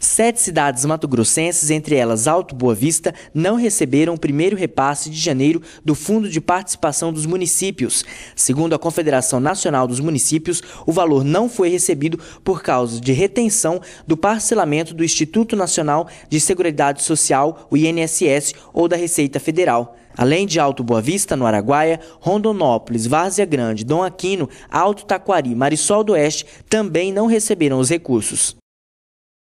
Sete cidades mato-grossenses, entre elas Alto Boa Vista, não receberam o primeiro repasse de janeiro do Fundo de Participação dos Municípios. Segundo a Confederação Nacional dos Municípios, o valor não foi recebido por causa de retenção do parcelamento do Instituto Nacional de Seguridade Social, o INSS, ou da Receita Federal. Além de Alto Boa Vista, no Araguaia, Rondonópolis, Várzea Grande, Dom Aquino, Alto Taquari, Marisol do Oeste também não receberam os recursos.